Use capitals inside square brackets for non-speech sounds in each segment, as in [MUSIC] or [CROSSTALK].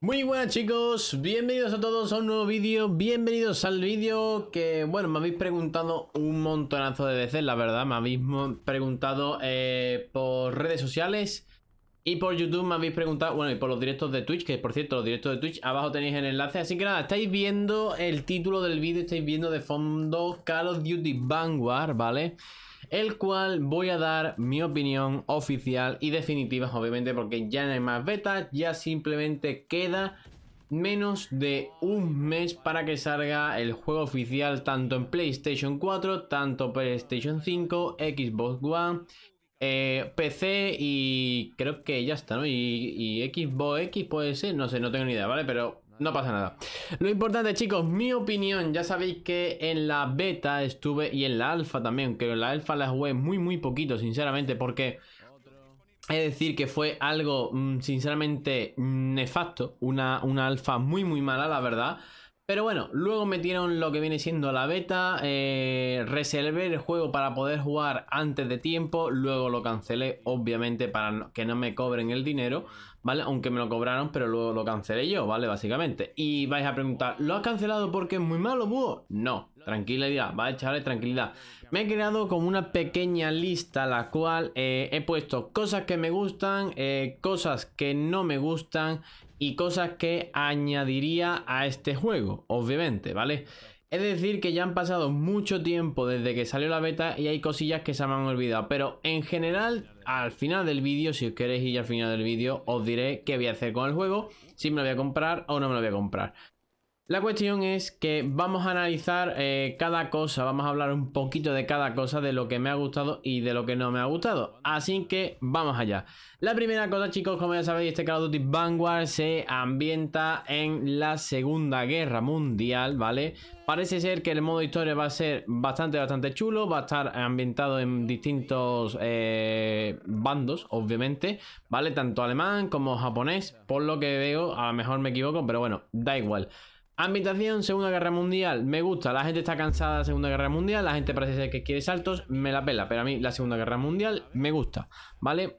Muy buenas chicos, bienvenidos a todos a un nuevo vídeo, bienvenidos al vídeo que, bueno, me habéis preguntado un montonazo de veces, la verdad, me habéis preguntado eh, por redes sociales y por YouTube me habéis preguntado, bueno, y por los directos de Twitch, que por cierto, los directos de Twitch, abajo tenéis el enlace, así que nada, estáis viendo el título del vídeo, estáis viendo de fondo Call of Duty Vanguard, ¿vale? vale el cual voy a dar mi opinión oficial y definitiva, obviamente, porque ya no hay más beta, ya simplemente queda menos de un mes para que salga el juego oficial tanto en PlayStation 4, tanto PlayStation 5, Xbox One, eh, PC y creo que ya está, ¿no? Y, y Xbox X puede ser, no sé, no tengo ni idea, ¿vale? Pero no pasa nada. Lo importante, chicos, mi opinión. Ya sabéis que en la beta estuve y en la alfa también. Que en la alfa la jugué muy, muy poquito, sinceramente, porque. Es decir, que fue algo, mm, sinceramente, nefasto. Una, una alfa muy, muy mala, la verdad. Pero bueno, luego metieron lo que viene siendo la beta, eh, reservé el juego para poder jugar antes de tiempo, luego lo cancelé obviamente para que no me cobren el dinero, ¿vale? Aunque me lo cobraron, pero luego lo cancelé yo, ¿vale? Básicamente. Y vais a preguntar, ¿lo has cancelado porque es muy malo, búho? No, tranquilidad, a echarle Tranquilidad. Me he creado como una pequeña lista, la cual eh, he puesto cosas que me gustan, eh, cosas que no me gustan y cosas que añadiría a este juego, obviamente, ¿vale? Es decir, que ya han pasado mucho tiempo desde que salió la beta y hay cosillas que se me han olvidado. Pero en general, al final del vídeo, si os queréis ir al final del vídeo, os diré qué voy a hacer con el juego, si me lo voy a comprar o no me lo voy a comprar. La cuestión es que vamos a analizar eh, cada cosa, vamos a hablar un poquito de cada cosa, de lo que me ha gustado y de lo que no me ha gustado. Así que vamos allá. La primera cosa, chicos, como ya sabéis, este Call of Duty Vanguard se ambienta en la Segunda Guerra Mundial, ¿vale? Parece ser que el modo historia va a ser bastante, bastante chulo, va a estar ambientado en distintos eh, bandos, obviamente, ¿vale? Tanto alemán como japonés, por lo que veo, a lo mejor me equivoco, pero bueno, da igual. Ambientación, Segunda Guerra Mundial. Me gusta, la gente está cansada de la Segunda Guerra Mundial, la gente parece ser que quiere saltos, me la pela, pero a mí la Segunda Guerra Mundial me gusta, ¿vale?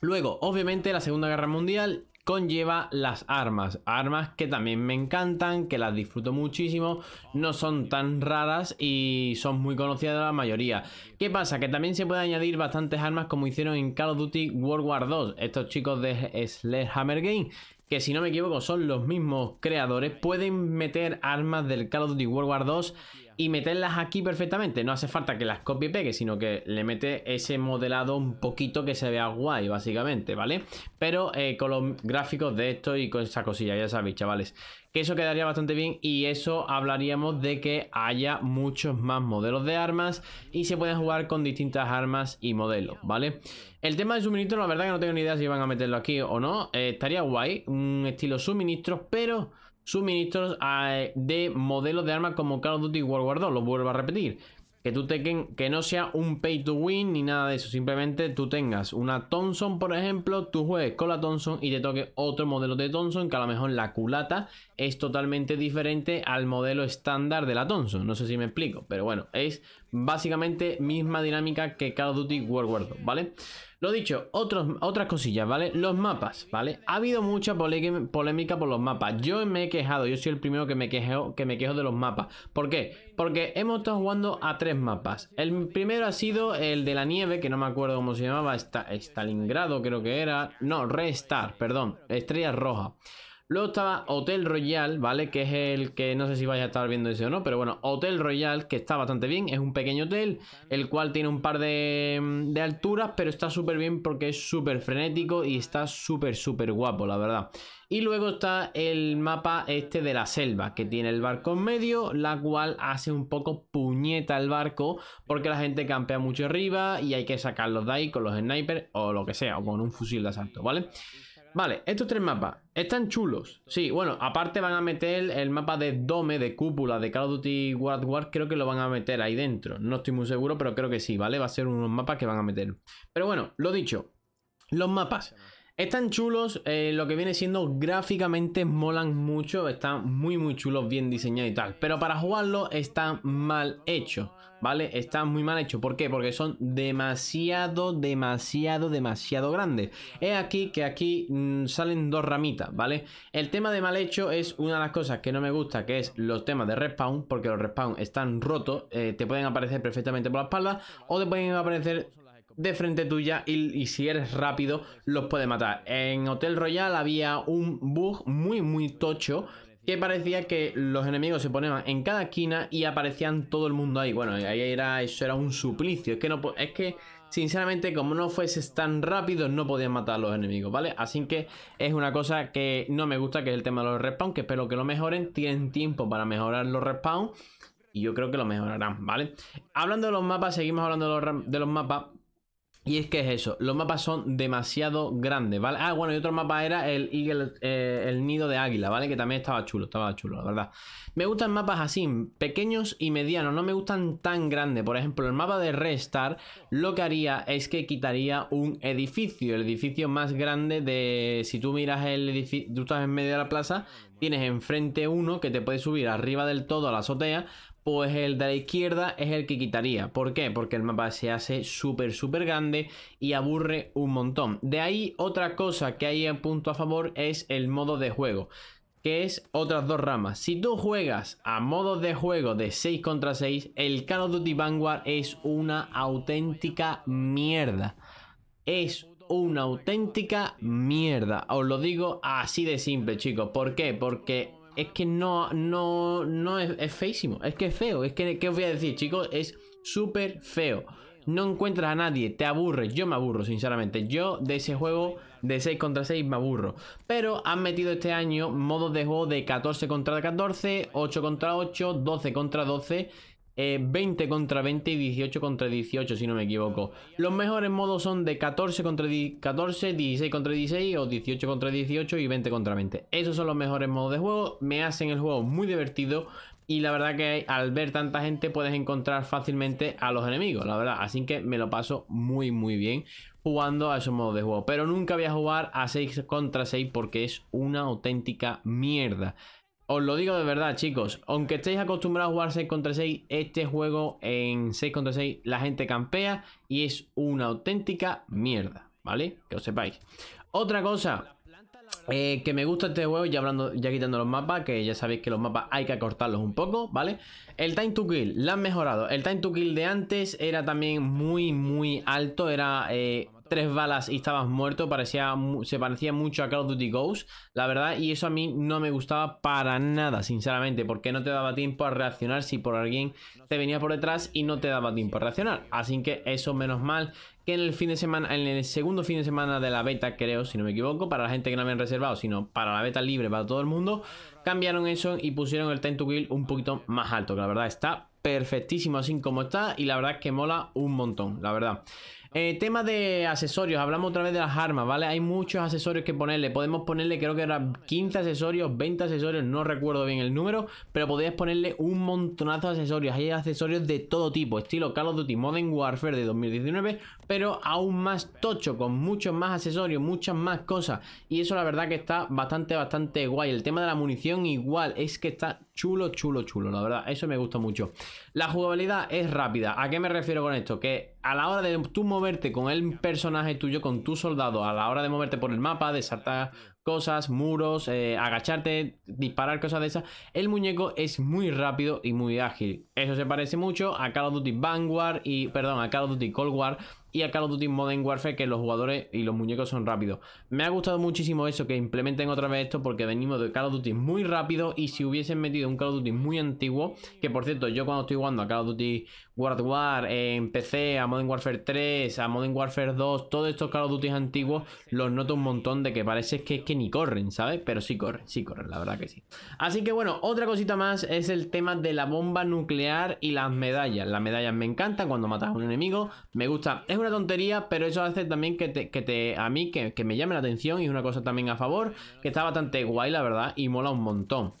Luego, obviamente la Segunda Guerra Mundial conlleva las armas. Armas que también me encantan, que las disfruto muchísimo, no son tan raras y son muy conocidas la mayoría. ¿Qué pasa? Que también se puede añadir bastantes armas como hicieron en Call of Duty World War 2, estos chicos de Sledgehammer Game, que si no me equivoco son los mismos creadores, pueden meter armas del Call of Duty World War 2 y meterlas aquí perfectamente. No hace falta que las copie y pegue, sino que le mete ese modelado un poquito que se vea guay, básicamente, ¿vale? Pero eh, con los gráficos de esto y con esa cosilla, ya sabéis, chavales. Que eso quedaría bastante bien y eso hablaríamos de que haya muchos más modelos de armas y se pueden jugar con distintas armas y modelos, ¿vale? El tema de suministro, la verdad que no tengo ni idea si van a meterlo aquí o no. Eh, estaría guay, un estilo suministro, pero suministros eh, de modelos de armas como Call of Duty World War 2, lo vuelvo a repetir. Que tú que no sea un pay to win ni nada de eso. Simplemente tú tengas una Thompson, por ejemplo, tú juegues con la Thompson y te toque otro modelo de Thompson que a lo mejor la culata es totalmente diferente al modelo estándar de la Thompson. No sé si me explico, pero bueno, es Básicamente, misma dinámica que Call of Duty World War ¿vale? Lo dicho, otras cosillas, ¿vale? Los mapas, ¿vale? Ha habido mucha polémica por los mapas. Yo me he quejado, yo soy el primero que me, quejo, que me quejo de los mapas. ¿Por qué? Porque hemos estado jugando a tres mapas. El primero ha sido el de la nieve, que no me acuerdo cómo se llamaba, Stalingrado creo que era. No, Star, perdón, Estrella Roja. Luego estaba Hotel Royal, ¿vale? Que es el que no sé si vais a estar viendo ese o no, pero bueno, Hotel Royal, que está bastante bien, es un pequeño hotel, el cual tiene un par de, mm, de alturas, pero está súper bien porque es súper frenético y está súper, súper guapo, la verdad. Y luego está el mapa este de la selva, que tiene el barco en medio, la cual hace un poco puñeta el barco, porque la gente campea mucho arriba y hay que sacarlos de ahí con los snipers o lo que sea, o con un fusil de asalto, ¿vale? Vale, estos tres mapas están chulos. Sí, bueno, aparte van a meter el mapa de Dome, de cúpula, de Call of Duty World War. Creo que lo van a meter ahí dentro. No estoy muy seguro, pero creo que sí, ¿vale? Va a ser unos mapas que van a meter. Pero bueno, lo dicho, los mapas. Están chulos, eh, lo que viene siendo gráficamente molan mucho, están muy muy chulos, bien diseñados y tal, pero para jugarlo está mal hecho, ¿vale? Está muy mal hecho, ¿por qué? Porque son demasiado, demasiado, demasiado grandes. Es aquí que aquí mm, salen dos ramitas, ¿vale? El tema de mal hecho es una de las cosas que no me gusta, que es los temas de respawn, porque los respawn están rotos, eh, te pueden aparecer perfectamente por la espalda o te pueden aparecer de frente tuya y, si eres rápido los puede matar. En Hotel Royal había un bug muy muy tocho que parecía que los enemigos se ponían en cada esquina y aparecían todo el mundo ahí. Bueno, ahí era eso era un suplicio. Es que no es que sinceramente, como no fueses tan rápido, no podías matar a los enemigos, ¿vale? Así que es una cosa que no me gusta, que es el tema de los respawns, que espero que lo mejoren. Tienen tiempo para mejorar los respawns y yo creo que lo mejorarán, ¿vale? Hablando de los mapas, seguimos hablando de los mapas. Y es que es eso, los mapas son demasiado grandes, ¿vale? Ah, bueno, y otro mapa era el Eagle, eh, el nido de águila, ¿vale? Que también estaba chulo, estaba chulo, la verdad. Me gustan mapas así, pequeños y medianos, no me gustan tan grandes. Por ejemplo, el mapa de Restar lo que haría es que quitaría un edificio, el edificio más grande de... Si tú miras el edificio, tú estás en medio de la plaza, tienes enfrente uno que te puede subir arriba del todo a la azotea, pues el de la izquierda es el que quitaría. ¿Por qué? Porque el mapa se hace súper, súper grande y aburre un montón. De ahí otra cosa que hay en punto a favor es el modo de juego que es otras dos ramas. Si tú juegas a modo de juego de 6 contra 6, el Call of Duty Vanguard es una auténtica mierda. Es una auténtica mierda. Os lo digo así de simple, chicos. ¿Por qué? Porque es que no, no, no es, feísimo. Es que es feo. Es que, ¿qué os voy a decir, chicos? Es súper feo. No encuentras a nadie, te aburres. Yo me aburro, sinceramente. Yo de ese juego de 6 contra 6 me aburro. Pero han metido este año modos de juego de 14 contra 14, 8 contra 8, 12 contra 12. 20 eh, contra 20 y 18 contra 18, si no me equivoco. Los mejores modos son de 14 contra 14, 16 contra 16 o 18 contra 18 y 20 contra 20. Esos son los mejores modos de juego, me hacen el juego muy divertido y la verdad que al ver tanta gente puedes encontrar fácilmente a los enemigos, la verdad. Así que me lo paso muy muy bien jugando a esos modos de juego. Pero nunca voy a jugar a 6 contra 6 porque es una auténtica mierda. Os lo digo de verdad, chicos. Aunque estéis acostumbrados a jugar 6 contra 6, este juego en 6 contra 6 la gente campea y es una auténtica mierda, ¿vale? Que os sepáis. Otra cosa eh, que me gusta este juego, ya hablando, ya quitando los mapas, que ya sabéis que los mapas hay que acortarlos un poco, ¿vale? El time to kill, la han mejorado. El time to kill de antes era también muy, muy alto, era eh, tres balas y estabas muerto, parecía, se parecía mucho a Call of Duty Ghost, la verdad, y eso a mí no me gustaba para nada, sinceramente, porque no te daba tiempo a reaccionar si por alguien te venía por detrás y no te daba tiempo a reaccionar. Así que eso menos mal que en el fin de semana, en el segundo fin de semana de la beta, creo, si no me equivoco, para la gente que no habían reservado, sino para la beta libre para todo el mundo, cambiaron eso y pusieron el time to kill un poquito más alto, que la verdad está perfectísimo así como está y la verdad que mola un montón, la verdad. Eh, tema de accesorios, hablamos otra vez de las armas, ¿vale? Hay muchos accesorios que ponerle. Podemos ponerle, creo que eran 15 accesorios, 20 accesorios, no recuerdo bien el número, pero podéis ponerle un montonazo de accesorios. Hay accesorios de todo tipo, estilo Call of Duty Modern Warfare de 2019, pero aún más tocho, con muchos más accesorios, muchas más cosas. Y eso la verdad que está bastante, bastante guay. El tema de la munición igual, es que está Chulo, chulo, chulo, la verdad, eso me gusta mucho. La jugabilidad es rápida. ¿A qué me refiero con esto? Que a la hora de tú moverte con el personaje tuyo, con tu soldado, a la hora de moverte por el mapa, desatar cosas, muros, eh, agacharte, disparar cosas de esas, el muñeco es muy rápido y muy ágil. Eso se parece mucho a Call of Duty Vanguard y, perdón, a Call of Duty Cold War, y a Call of Duty Modern Warfare que los jugadores y los muñecos son rápidos. Me ha gustado muchísimo eso, que implementen otra vez esto porque venimos de Call of Duty muy rápido y si hubiesen metido un Call of Duty muy antiguo, que por cierto yo cuando estoy jugando a Call of Duty World War en PC, a Modern Warfare 3, a Modern Warfare 2, todos estos Call of Duty antiguos los noto un montón de que parece que es que ni corren, ¿sabes? Pero sí corren, sí corren, la verdad que sí. Así que bueno, otra cosita más es el tema de la bomba nuclear y las medallas. Las medallas me encantan cuando matas a un enemigo, me gusta una tontería, pero eso hace también que te, que te a mí que, me llame la atención y es una cosa también a favor, que está bastante guay, la verdad, y mola un montón.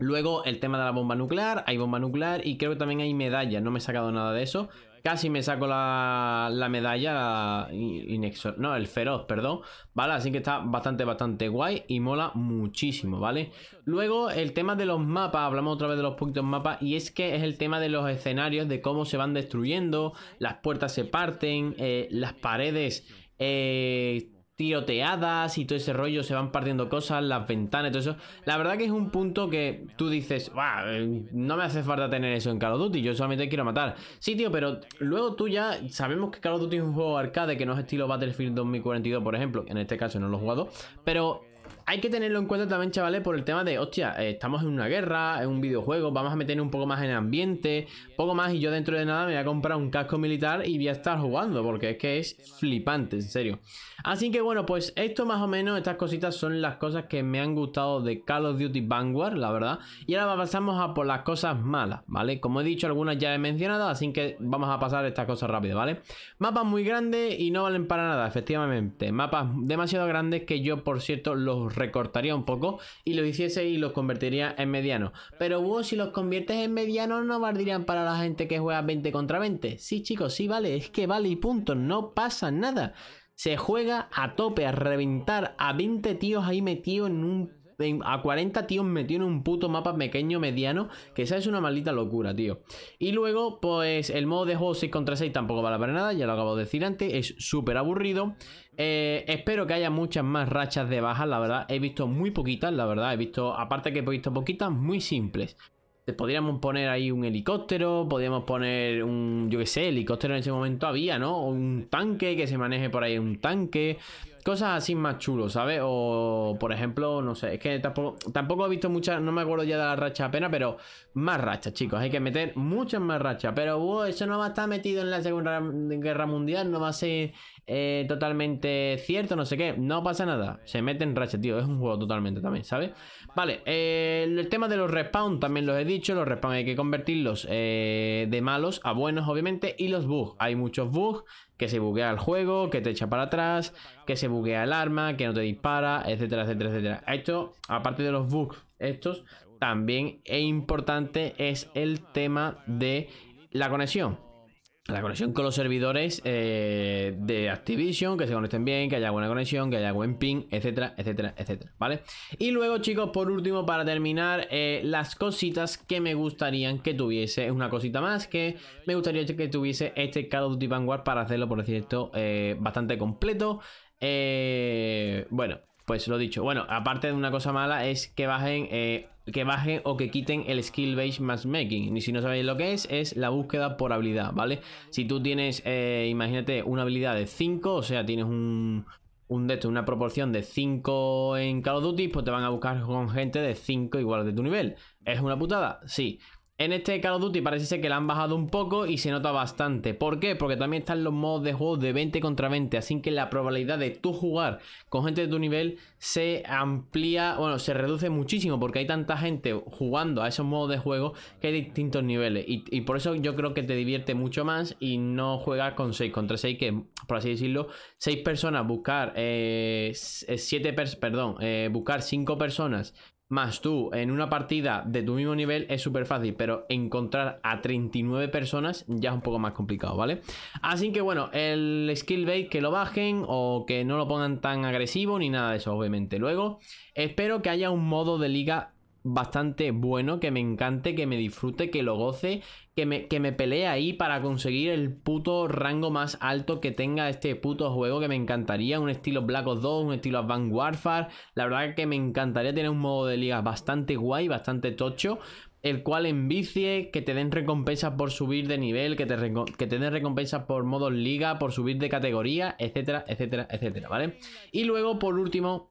Luego el tema de la bomba nuclear, hay bomba nuclear y creo que también hay medallas, no me he sacado nada de eso, Casi me saco la, medalla Inexor, no, el feroz, perdón, ¿vale? Así que está bastante, bastante guay y mola muchísimo, ¿vale? Luego, el tema de los mapas, hablamos otra vez de los puntos mapas y es que es el tema de los escenarios, de cómo se van destruyendo, las puertas se parten, eh, las paredes... Eh, tiroteadas y todo ese rollo, se van partiendo cosas, las ventanas y todo eso. La verdad que es un punto que tú dices, eh, no me hace falta tener eso en Call of Duty, yo solamente quiero matar. Sí, tío, pero luego tú ya sabemos que Call of Duty es un juego arcade que no es estilo Battlefield 2042, por ejemplo, en este caso no lo he jugado, pero hay que tenerlo en cuenta también, chavales, por el tema de, hostia, eh, estamos en una guerra, en un videojuego, vamos a meter un poco más en ambiente, poco más, y yo dentro de nada me voy a comprar un casco militar y voy a estar jugando, porque es que es flipante, en serio. Así que bueno, pues esto más o menos, estas cositas son las cosas que me han gustado de Call of Duty Vanguard, la verdad. Y ahora pasamos a por las cosas malas, ¿vale? Como he dicho, algunas ya he mencionado, así que vamos a pasar estas cosas rápido, ¿vale? Mapas muy grandes y no valen para nada, efectivamente. Mapas demasiado grandes que yo, por cierto, los recortaría un poco y lo hiciese y los convertiría en mediano. Pero vos si los conviertes en mediano, no valdrían para la gente que juega 20 contra 20. Sí, chicos, sí vale, es que vale y punto, no pasa nada. Se juega a tope, a reventar a 20 tíos ahí metidos en un a 40 tíos metido en un puto mapa pequeño, mediano, que esa es una maldita locura, tío. Y luego, pues el modo de juego 6 contra 6 tampoco vale para nada, ya lo acabo de decir antes, es súper aburrido. Eh, espero que haya muchas más rachas de bajas, la verdad, he visto muy poquitas, la verdad, he visto, aparte que he visto poquitas, muy simples. Eh, podríamos poner ahí un helicóptero, podríamos poner un, yo qué sé, helicóptero en ese momento había, ¿no? O un tanque que se maneje por ahí, un tanque. Cosas así más chulos, ¿sabes? O, por ejemplo, no sé, es que tampoco, tampoco he visto muchas, no me acuerdo ya de la racha apenas, pero más rachas, chicos. Hay que meter muchas más rachas. Pero eso no va a estar metido en la Segunda Guerra Mundial, no va a ser eh, totalmente cierto, no sé qué. No pasa nada. Se mete en racha, tío. Es un juego totalmente también, ¿sabes? Vale, eh, el tema de los respawn también los he dicho. Los respawn hay que convertirlos eh, de malos a buenos, obviamente. Y los bugs. Hay muchos bugs. Que se buguea el juego, que te echa para atrás, que se buguea el arma, que no te dispara, etcétera, etcétera, etcétera. Esto, aparte de los bugs estos, también es importante es el tema de la conexión. La conexión con los servidores eh, de Activision, que se conecten bien, que haya buena conexión, que haya buen ping, etcétera, etcétera, etcétera, ¿vale? Y luego, chicos, por último, para terminar, eh, las cositas que me gustarían que tuviese. Es una cosita más que me gustaría que tuviese este Call of Duty Vanguard para hacerlo, por cierto, eh, bastante completo. bueno, pues lo dicho. Bueno, aparte de una cosa mala es que bajen que bajen o que quiten el skill based matchmaking. Y si no sabéis lo que es, es la búsqueda por habilidad, ¿vale? Si tú tienes, eh, imagínate, una habilidad de 5, o sea, tienes un, de una proporción de 5 en Call of Duty, pues te van a buscar con gente de 5 igual de tu nivel. ¿Es una putada? Sí. En este Call of Duty parece ser que la han bajado un poco y se nota bastante. ¿Por qué? Porque también están los modos de juego de 20 contra 20, así que la probabilidad de tú jugar con gente de tu nivel se amplía, bueno, se reduce muchísimo porque hay tanta gente jugando a esos modos de juego que hay distintos niveles. Y, por eso yo creo que te divierte mucho más y no juegas con 6 contra 6, que por así decirlo, 6 personas buscar, eh, eh, perdón, eh, buscar 5 personas más tú en una partida de tu mismo nivel es súper fácil, pero encontrar a 39 personas ya es un poco más complicado, ¿vale? Así que bueno, el skill bait que lo bajen o que no lo pongan tan agresivo ni nada de eso, obviamente. Luego, espero que haya un modo de liga bastante bueno, que me encante, que me disfrute, que lo goce, que me, que me pelee ahí para conseguir el puto rango más alto que tenga este puto juego, que me encantaría, un estilo Black Ops 2, un estilo Advanced Warfare, la verdad que me encantaría tener un modo de liga bastante guay, bastante tocho, el cual envicie, que te den recompensas por subir de nivel, que te, que te den recompensas por modos liga, por subir de categoría, etcétera, etcétera, etcétera, ¿vale? Y luego, por último,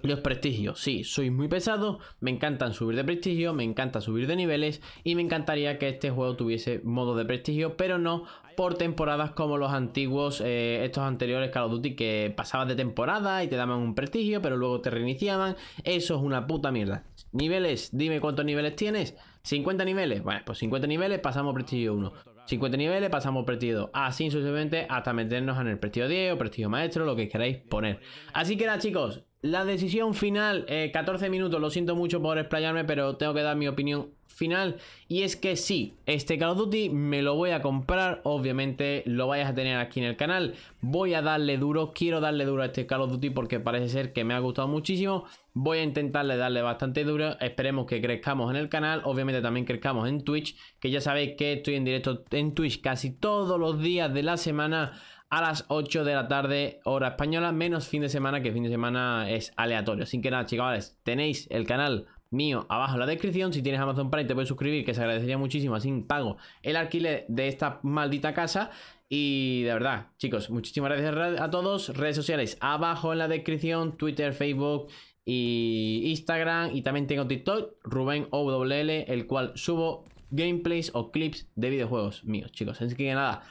los prestigios, sí, sois muy pesado, me encantan subir de prestigio, me encanta subir de niveles y me encantaría que este juego tuviese modo de prestigio, pero no por temporadas como los antiguos, eh, estos anteriores Call of Duty que pasabas de temporada y te daban un prestigio, pero luego te reiniciaban. Eso es una puta mierda. Niveles, dime cuántos niveles tienes. 50 niveles, bueno, pues 50 niveles pasamos prestigio 1. 50 niveles pasamos prestigio 2. Así sucesivamente hasta meternos en el prestigio 10 o prestigio maestro, lo que queráis poner. Así que nada chicos, la decisión final, 14 eh, minutos, lo siento mucho por explayarme, pero tengo que dar mi opinión final. Y es que sí, este Call of Duty me lo voy a comprar, obviamente lo vayas a tener aquí en el canal. Voy a darle duro, quiero darle duro a este Call of Duty porque parece ser que me ha gustado muchísimo. Voy a intentarle darle bastante duro, esperemos que crezcamos en el canal, obviamente también crezcamos en Twitch, que ya sabéis que estoy en directo en Twitch casi todos los días de la semana a las 8 de la tarde, hora española, menos fin de semana, que fin de semana es aleatorio. Así que nada, chicos tenéis el canal mío abajo en la descripción. Si tienes Amazon Prime, te puedes suscribir, que se agradecería muchísimo, sin pago el alquiler de esta maldita casa. Y de verdad, chicos, muchísimas gracias a todos. Redes sociales abajo en la descripción: Twitter, Facebook y Instagram. Y también tengo TikTok, Rubén OWL, el cual subo gameplays o clips de videojuegos míos, chicos. Así que nada.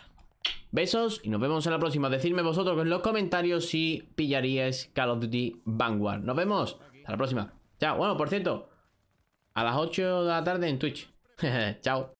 Besos y nos vemos en la próxima. Decidme vosotros en los comentarios si pillaríais Call of Duty Vanguard. Nos vemos. Hasta la próxima. Chao. Bueno, por cierto, a las 8 de la tarde en Twitch. [LAUGHS] Chao.